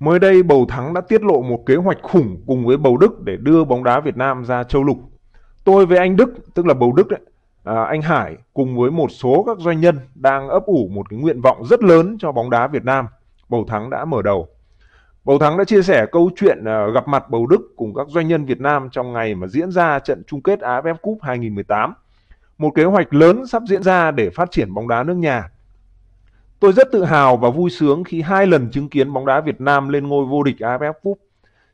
Mới đây, Bầu Thắng đã tiết lộ một kế hoạch khủng cùng với Bầu Đức để đưa bóng đá Việt Nam ra châu lục. Tôi với anh Đức, tức là Bầu Đức đấy, à, anh Hải cùng với một số các doanh nhân đang ấp ủ một cái nguyện vọng rất lớn cho bóng đá Việt Nam. Bầu Thắng đã mở đầu. Bầu Thắng đã chia sẻ câu chuyện à, gặp mặt Bầu Đức cùng các doanh nhân Việt Nam trong ngày mà diễn ra trận chung kết AFF Cup 2018. Một kế hoạch lớn sắp diễn ra để phát triển bóng đá nước nhà. Tôi rất tự hào và vui sướng khi hai lần chứng kiến bóng đá Việt Nam lên ngôi vô địch AFF Cup.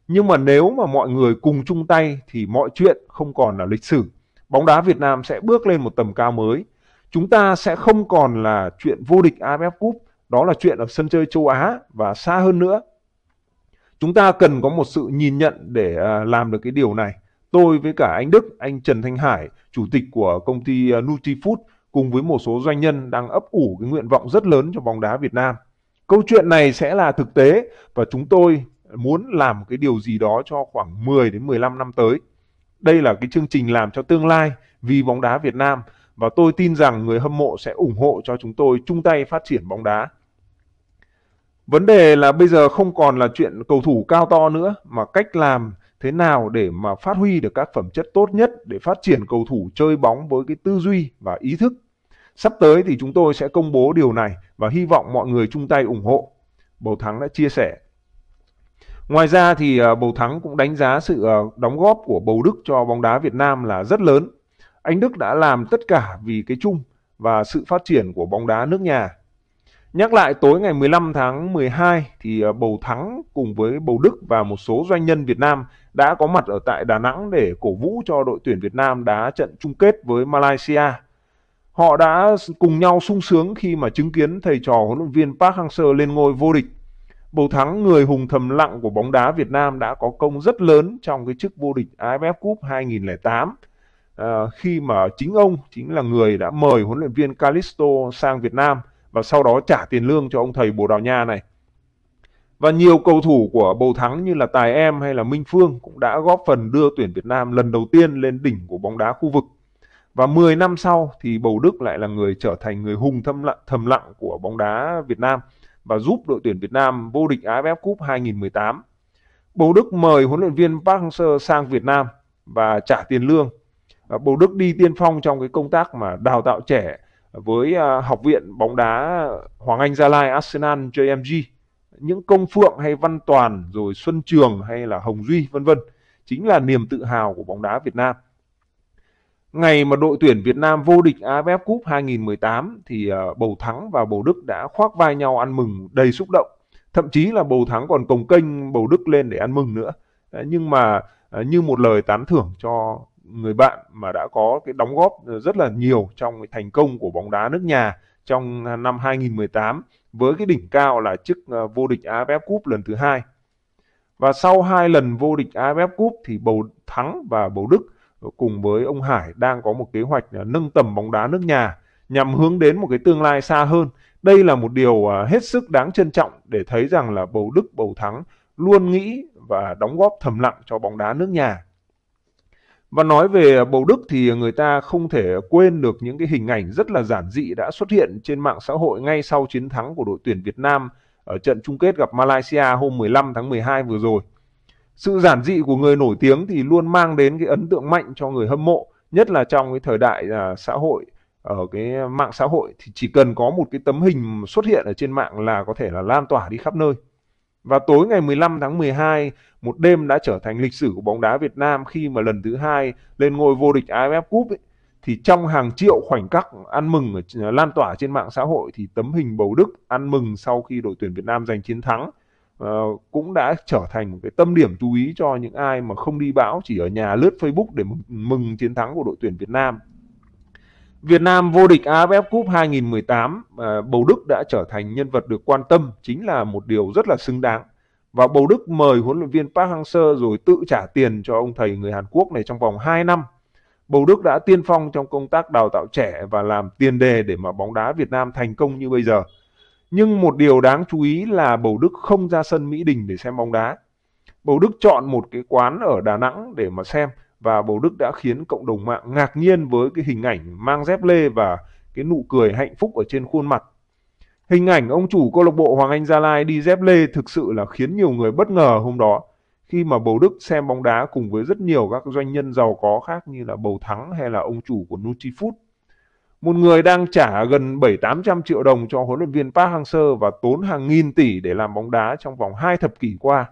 Nhưng mà nếu mà mọi người cùng chung tay thì mọi chuyện không còn là lịch sử. Bóng đá Việt Nam sẽ bước lên một tầm cao mới. Chúng ta sẽ không còn là chuyện vô địch AFF Cup, đó là chuyện ở sân chơi châu Á và xa hơn nữa. Chúng ta cần có một sự nhìn nhận để à, làm được cái điều này. Tôi với cả anh Đức, anh Trần Thanh Hải, chủ tịch của công ty à, Nutifood cùng với một số doanh nhân đang ấp ủ cái nguyện vọng rất lớn cho bóng đá Việt Nam. Câu chuyện này sẽ là thực tế và chúng tôi muốn làm cái điều gì đó cho khoảng 10 đến 15 năm tới. Đây là cái chương trình làm cho tương lai vì bóng đá Việt Nam và tôi tin rằng người hâm mộ sẽ ủng hộ cho chúng tôi chung tay phát triển bóng đá. Vấn đề là bây giờ không còn là chuyện cầu thủ cao to nữa mà cách làm thế nào để mà phát huy được các phẩm chất tốt nhất để phát triển cầu thủ chơi bóng với cái tư duy và ý thức Sắp tới thì chúng tôi sẽ công bố điều này và hy vọng mọi người chung tay ủng hộ. Bầu Thắng đã chia sẻ. Ngoài ra thì à, Bầu Thắng cũng đánh giá sự à, đóng góp của Bầu Đức cho bóng đá Việt Nam là rất lớn. Anh Đức đã làm tất cả vì cái chung và sự phát triển của bóng đá nước nhà. Nhắc lại tối ngày 15 tháng 12 thì à, Bầu Thắng cùng với Bầu Đức và một số doanh nhân Việt Nam đã có mặt ở tại Đà Nẵng để cổ vũ cho đội tuyển Việt Nam đá trận chung kết với Malaysia Họ đã cùng nhau sung sướng khi mà chứng kiến thầy trò huấn luyện viên Park Hang-seo lên ngôi vô địch. Bầu thắng người hùng thầm lặng của bóng đá Việt Nam đã có công rất lớn trong cái chức vô địch AFF Cup 2008 à, khi mà chính ông chính là người đã mời huấn luyện viên Calisto sang Việt Nam và sau đó trả tiền lương cho ông thầy Bồ Đào Nha này. Và nhiều cầu thủ của Bầu Thắng như là Tài Em hay là Minh Phương cũng đã góp phần đưa tuyển Việt Nam lần đầu tiên lên đỉnh của bóng đá khu vực. Và 10 năm sau thì Bầu Đức lại là người trở thành người hùng thầm lặng, thầm lặng của bóng đá Việt Nam và giúp đội tuyển Việt Nam vô địch AFF Cup 2018. Bầu Đức mời huấn luyện viên Park Hang-seo sang Việt Nam và trả tiền lương. À, Bầu Đức đi tiên phong trong cái công tác mà đào tạo trẻ với à, học viện bóng đá Hoàng Anh Gia Lai Arsenal JMG những công phượng hay văn toàn rồi xuân trường hay là hồng duy vân vân chính là niềm tự hào của bóng đá việt nam Ngày mà đội tuyển Việt Nam vô địch AFF Cup 2018 thì ờ, Bầu Thắng và Bầu Đức đã khoác vai nhau ăn mừng đầy xúc động. Thậm chí là Bầu Thắng còn cồng kênh Bầu Đức lên để ăn mừng nữa. Ờ, nhưng mà ờ, như một lời tán thưởng cho người bạn mà đã có cái đóng góp rất là nhiều trong cái thành công của bóng đá nước nhà trong năm 2018 với cái đỉnh cao là chức vô địch AFF Cup lần thứ hai. Và sau hai lần vô địch AFF Cup thì Bầu Thắng và Bầu Đức cùng với ông Hải đang có một kế hoạch à, nâng tầm bóng đá nước nhà nhằm hướng đến một cái tương lai xa hơn. Đây là một điều à, hết sức đáng trân trọng để thấy rằng là Bầu Đức Bầu Thắng luôn nghĩ và đóng góp thầm lặng cho bóng đá nước nhà. Và nói về Bầu Đức thì người ta không thể quên được những cái hình ảnh rất là giản dị đã xuất hiện trên mạng xã hội ngay sau chiến thắng của đội tuyển Việt Nam ở trận chung kết gặp Malaysia hôm 15 tháng 12 vừa rồi sự giản dị của người nổi tiếng thì luôn mang đến cái ấn tượng mạnh cho người hâm mộ nhất là trong cái thời đại à, xã hội ở cái mạng xã hội thì chỉ cần có một cái tấm hình xuất hiện ở trên mạng là có thể là lan tỏa đi khắp nơi. Và tối ngày 15 tháng 12, một đêm đã trở thành lịch sử của bóng đá Việt Nam khi mà lần thứ hai lên ngôi vô địch AFF Cup ấy, thì trong hàng triệu khoảnh khắc ăn mừng lan tỏa trên mạng xã hội thì tấm hình bầu Đức ăn mừng sau khi đội tuyển Việt Nam giành chiến thắng uh, cũng đã trở thành một cái tâm điểm chú ý cho những ai mà không đi bão chỉ ở nhà lướt Facebook để mừng, chiến thắng của đội tuyển Việt Nam. Việt Nam vô địch AFF Cup 2018, uh, ờ, Bầu Đức đã trở thành nhân vật được quan tâm chính là một điều rất là xứng đáng. Và Bầu Đức mời huấn luyện viên Park Hang-seo rồi tự trả tiền cho ông thầy người Hàn Quốc này trong vòng 2 năm Bầu Đức đã tiên phong trong công tác đào tạo trẻ và làm tiền đề để mà bóng đá Việt Nam thành công như bây giờ. Nhưng một điều đáng chú ý là Bầu Đức không ra sân Mỹ Đình để xem bóng đá. Bầu Đức chọn một cái quán ở Đà Nẵng để mà xem và Bầu Đức đã khiến cộng đồng mạng ngạc nhiên với cái hình ảnh mang dép lê và cái nụ cười hạnh phúc ở trên khuôn mặt. Hình ảnh ông chủ câu lạc bộ Hoàng Anh Gia Lai đi dép lê thực sự là khiến nhiều người bất ngờ hôm đó khi mà Bầu Đức xem bóng đá cùng với rất nhiều các doanh nhân giàu có khác như là Bầu Thắng hay là ông chủ của Nutifood. Một người đang trả gần 7-800 triệu đồng cho huấn luyện viên Park Hang-seo và tốn hàng nghìn tỷ để làm bóng đá trong vòng hai thập kỷ qua,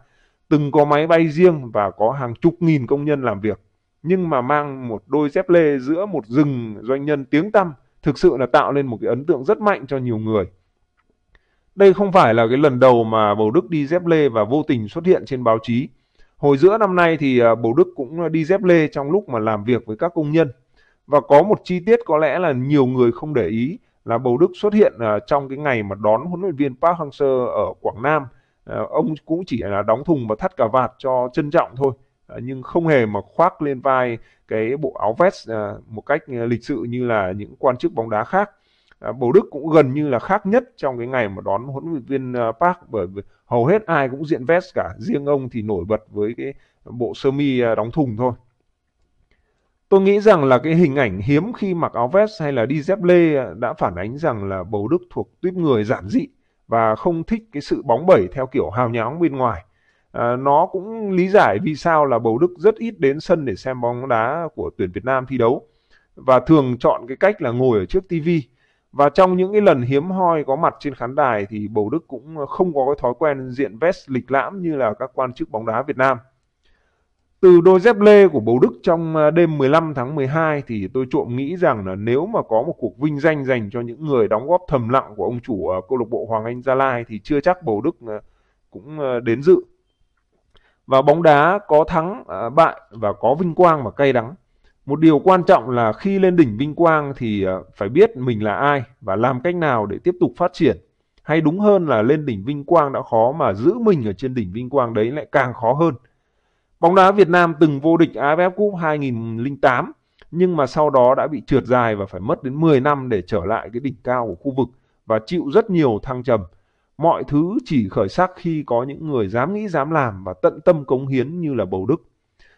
từng có máy bay riêng và có hàng chục nghìn công nhân làm việc, nhưng mà mang một đôi dép lê giữa một rừng doanh nhân tiếng tăm thực sự là tạo nên một cái ấn tượng rất mạnh cho nhiều người. Đây không phải là cái lần đầu mà Bầu Đức đi dép lê và vô tình xuất hiện trên báo chí. Hồi giữa năm nay thì à, Bầu Đức cũng đi dép lê trong lúc mà làm việc với các công nhân và có một chi tiết có lẽ là nhiều người không để ý là bầu đức xuất hiện uh, trong cái ngày mà đón huấn luyện viên park hang seo ở quảng nam uh, ông cũng chỉ là đóng thùng và thắt cà vạt cho trân trọng thôi uh, nhưng không hề mà khoác lên vai cái bộ áo vest uh, một cách uh, lịch sự như là những quan chức bóng đá khác uh, bầu đức cũng gần như là khác nhất trong cái ngày mà đón huấn luyện viên uh, park bởi vì hầu hết ai cũng diện vest cả riêng ông thì nổi bật với cái bộ sơ mi uh, đóng thùng thôi Tôi nghĩ rằng là cái hình ảnh hiếm khi mặc áo vest hay là đi dép lê ờ, đã phản ánh rằng là bầu Đức thuộc tuyết người giản dị và không thích cái sự bóng bẩy theo kiểu hào nhóng bên ngoài. À, nó cũng lý giải vì sao là bầu Đức rất ít đến sân để xem bóng đá của tuyển Việt Nam thi đấu và thường chọn cái cách là ngồi ở trước tivi. Và trong những cái lần hiếm hoi có mặt trên khán đài thì bầu Đức cũng không có cái thói quen diện vest lịch lãm như là các quan chức bóng đá Việt Nam từ đôi dép lê của Bầu Đức trong ờ, đêm 15 tháng 12 thì tôi trộm nghĩ rằng là nếu mà có một cuộc vinh danh dành cho những người đóng góp thầm lặng của ông chủ ờ, câu lạc bộ Hoàng Anh Gia Lai thì chưa chắc Bầu Đức ờ, cũng đến dự. Và bóng đá có thắng bại và có vinh quang và cay đắng. Một điều quan trọng là khi lên đỉnh vinh quang thì phải biết mình là ai và làm cách nào để tiếp tục phát triển. Hay đúng hơn là lên đỉnh vinh quang đã khó mà giữ mình ở trên đỉnh vinh quang đấy lại càng khó hơn Bóng đá Việt Nam từng vô địch AFF Cup 2008 nhưng mà sau đó đã bị trượt dài và phải mất đến 10 năm để trở lại cái đỉnh cao của khu vực và chịu rất nhiều thăng trầm. Mọi thứ chỉ khởi sắc khi có những người dám nghĩ dám làm và tận tâm cống hiến như là Bầu Đức.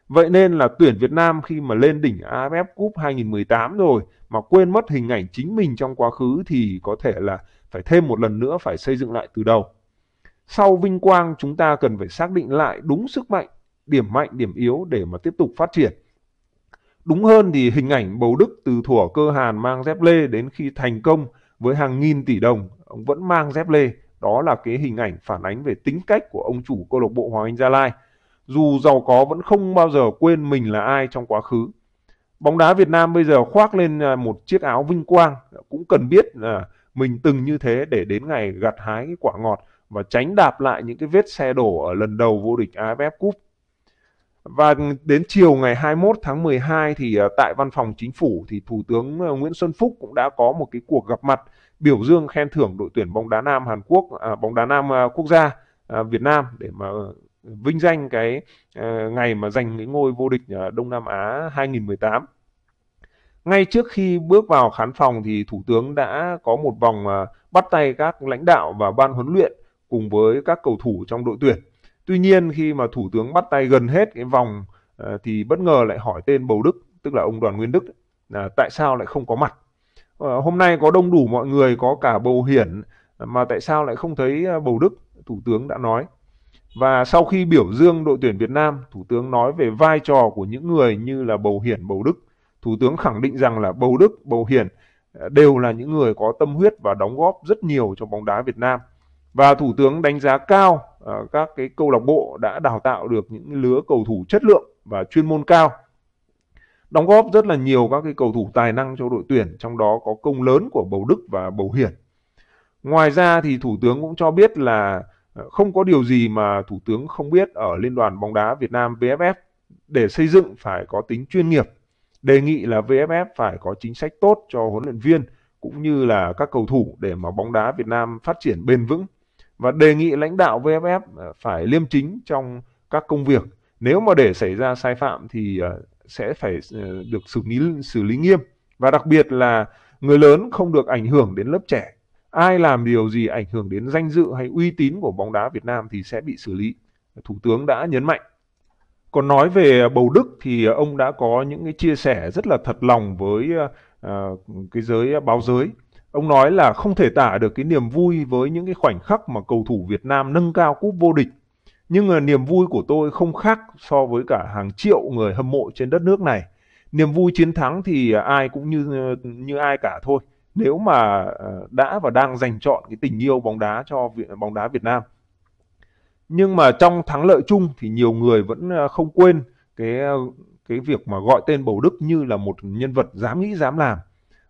Vậy nên là tuyển Việt Nam khi mà lên đỉnh AFF Cup 2018 rồi mà quên mất hình ảnh chính mình trong quá khứ thì có thể là phải thêm một lần nữa phải xây dựng lại từ đầu. Sau vinh quang chúng ta cần phải xác định lại đúng sức mạnh điểm mạnh, điểm yếu để mà tiếp tục phát triển. Đúng hơn thì hình ảnh Bầu Đức từ thủa cơ hàn mang dép lê đến khi thành công với hàng nghìn tỷ đồng, ông vẫn mang dép lê. Đó là cái hình ảnh phản ánh về tính cách của ông chủ câu lạc bộ Hoàng Anh Gia Lai. Dù giàu có vẫn không bao giờ quên mình là ai trong quá khứ. Bóng đá Việt Nam bây giờ khoác lên à, một chiếc áo vinh quang cũng cần biết là mình từng như thế để đến ngày gặt hái cái quả ngọt và tránh đạp lại những cái vết xe đổ ở lần đầu vô địch AFF Cup và đến chiều ngày 21 tháng 12 thì ờ, tại văn phòng chính phủ thì Thủ tướng ờ, Nguyễn Xuân Phúc cũng đã có một cái cuộc gặp mặt biểu dương khen thưởng đội tuyển bóng đá nam Hàn Quốc, à, bóng đá nam ờ, quốc gia à, Việt Nam để mà vinh danh cái à, ngày mà giành cái ngôi vô địch Đông Nam Á 2018. Ngay trước khi bước vào khán phòng thì Thủ tướng đã có một vòng bắt tay các lãnh đạo và ban huấn luyện cùng với các cầu thủ trong đội tuyển Tuy nhiên khi mà thủ tướng bắt tay gần hết cái vòng ờ, thì bất ngờ lại hỏi tên Bầu Đức tức là ông Đoàn Nguyên Đức là tại sao lại không có mặt. Ờ, hôm nay có đông đủ mọi người có cả Bầu Hiển mà tại sao lại không thấy ờ, Bầu Đức, thủ tướng đã nói. Và sau khi biểu dương đội tuyển Việt Nam, thủ tướng nói về vai trò của những người như là Bầu Hiển, Bầu Đức. Thủ tướng khẳng định rằng là Bầu Đức, Bầu Hiển đều là những người có tâm huyết và đóng góp rất nhiều cho bóng đá Việt Nam. Và thủ tướng đánh giá cao Ờ, các cái câu lạc bộ đã đào tạo được những lứa cầu thủ chất lượng và chuyên môn cao đóng góp rất là nhiều các cái cầu thủ tài năng cho đội tuyển trong đó có công lớn của bầu đức và bầu hiển ngoài ra thì thủ tướng cũng cho biết là ờ, không có điều gì mà thủ tướng không biết ở liên đoàn bóng đá việt nam vff để xây dựng phải có tính chuyên nghiệp đề nghị là vff phải có chính sách tốt cho huấn luyện viên cũng như là các cầu thủ để mà bóng đá việt nam phát triển bền vững và đề nghị lãnh đạo VFF ờ, phải liêm chính trong các công việc. Nếu mà để xảy ra sai phạm thì ờ, sẽ phải ờ, được xử lý xử lý nghiêm và đặc biệt là người lớn không được ảnh hưởng đến lớp trẻ. Ai làm điều gì ảnh hưởng đến danh dự hay uy tín của bóng đá Việt Nam thì sẽ bị xử lý. Thủ tướng đã nhấn mạnh. Còn nói về bầu Đức thì ông đã có những cái chia sẻ rất là thật lòng với cái giới báo giới Ông nói là không thể tả được cái niềm vui với những cái khoảnh khắc mà cầu thủ Việt Nam nâng cao cúp vô địch. Nhưng mà niềm vui của tôi không khác so với cả hàng triệu người hâm mộ trên đất nước này. Niềm vui chiến thắng thì ai cũng như như ai cả thôi. Nếu mà ờ, đã và đang dành chọn cái tình yêu bóng đá cho bóng đá Việt Nam. Nhưng mà trong thắng lợi chung thì nhiều người vẫn ờ, không quên cái ờ, cái việc mà gọi tên Bầu Đức như là một nhân vật dám nghĩ dám làm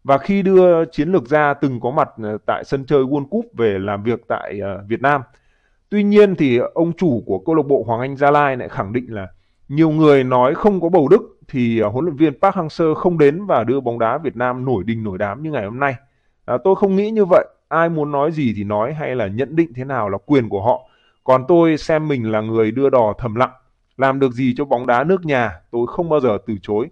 và khi đưa chiến lược gia từng có mặt ờ, tại sân chơi World Cup về làm việc tại ờ, Việt Nam. Tuy nhiên thì ông chủ của câu lạc bộ Hoàng Anh Gia Lai lại khẳng định là nhiều người nói không có bầu Đức thì ờ, huấn luyện viên Park Hang-seo không đến và đưa bóng đá Việt Nam nổi đình nổi đám như ngày hôm nay. À, tôi không nghĩ như vậy, ai muốn nói gì thì nói hay là nhận định thế nào là quyền của họ. Còn tôi xem mình là người đưa đò thầm lặng, làm được gì cho bóng đá nước nhà, tôi không bao giờ từ chối.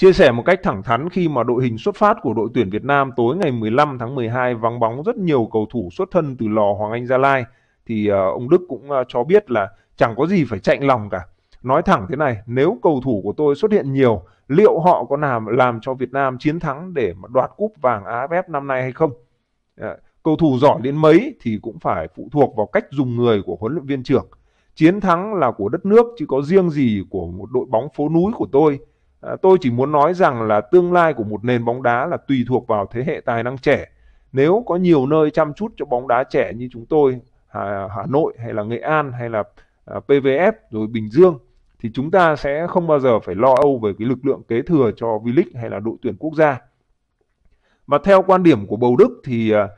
Chia sẻ một cách thẳng thắn khi mà đội hình xuất phát của đội tuyển Việt Nam tối ngày 15 tháng 12 vắng bóng rất nhiều cầu thủ xuất thân từ lò Hoàng Anh Gia Lai thì ờ, ông Đức cũng ờ, cho biết là chẳng có gì phải chạy lòng cả. Nói thẳng thế này, nếu cầu thủ của tôi xuất hiện nhiều, liệu họ có làm làm cho Việt Nam chiến thắng để mà đoạt cúp vàng AFF năm nay hay không? Ờ, cầu thủ giỏi đến mấy thì cũng phải phụ thuộc vào cách dùng người của huấn luyện viên trưởng. Chiến thắng là của đất nước chứ có riêng gì của một đội bóng phố núi của tôi à, tôi chỉ muốn nói rằng là tương lai của một nền bóng đá là tùy thuộc vào thế hệ tài năng trẻ nếu có nhiều nơi chăm chút cho bóng đá trẻ như chúng tôi Hà, Hà Nội hay là Nghệ An hay là à, ờ, PVF rồi Bình Dương thì chúng ta sẽ không bao giờ phải lo âu về cái lực lượng kế thừa cho V-League hay là đội tuyển quốc gia. mà theo quan điểm của Bầu Đức thì à,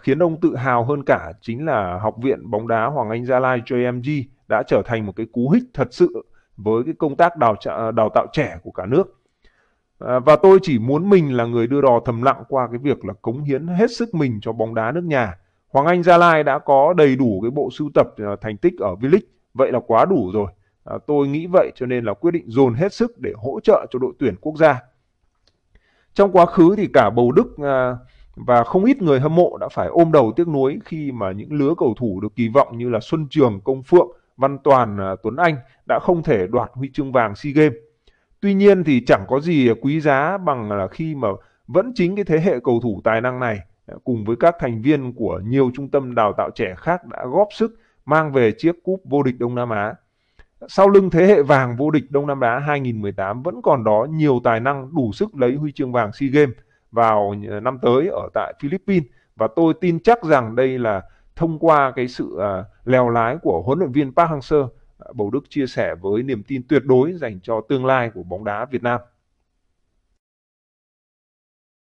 khiến ông tự hào hơn cả chính là Học viện bóng đá Hoàng Anh Gia Lai JMG đã trở thành một cái cú hích thật sự với cái công tác đào tạo, đào tạo trẻ của cả nước. À, và tôi chỉ muốn mình là người đưa đò thầm lặng qua cái việc là cống hiến hết sức mình cho bóng đá nước nhà. Hoàng Anh Gia Lai đã có đầy đủ cái bộ sưu tập à, thành tích ở V-League, vậy là quá đủ rồi. À, tôi nghĩ vậy cho nên là quyết định dồn hết sức để hỗ trợ cho đội tuyển quốc gia. Trong quá khứ thì cả Bầu Đức à, và không ít người hâm mộ đã phải ôm đầu tiếc nuối khi mà những lứa cầu thủ được kỳ vọng như là Xuân Trường, Công Phượng Văn Toàn, à, Tuấn Anh đã không thể đoạt huy chương vàng SEA Games. Tuy nhiên thì chẳng có gì quý giá bằng là khi mà vẫn chính cái thế hệ cầu thủ tài năng này à, cùng với các thành viên của nhiều trung tâm đào tạo trẻ khác đã góp sức mang về chiếc cúp vô địch Đông Nam Á. Sau lưng thế hệ vàng vô địch Đông Nam Á 2018 vẫn còn đó nhiều tài năng đủ sức lấy huy chương vàng SEA Games vào à, năm tới ở tại Philippines và tôi tin chắc rằng đây là thông qua cái sự à, lèo lái của huấn luyện viên Park Hang-seo, à, Bầu Đức chia sẻ với niềm tin tuyệt đối dành cho tương lai của bóng đá Việt Nam.